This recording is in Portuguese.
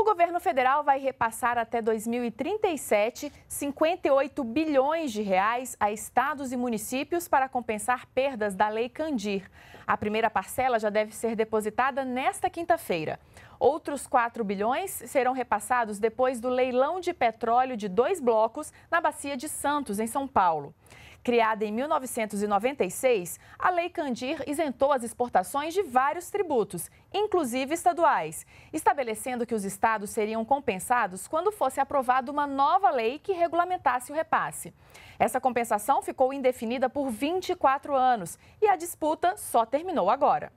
O governo federal vai repassar até 2037 58 bilhões de reais a estados e municípios para compensar perdas da Lei Candir. A primeira parcela já deve ser depositada nesta quinta-feira. Outros 4 bilhões serão repassados depois do leilão de petróleo de dois blocos na Bacia de Santos, em São Paulo. Criada em 1996, a Lei Candir isentou as exportações de vários tributos, inclusive estaduais, estabelecendo que os estados seriam compensados quando fosse aprovada uma nova lei que regulamentasse o repasse. Essa compensação ficou indefinida por 24 anos e a disputa só terminou agora.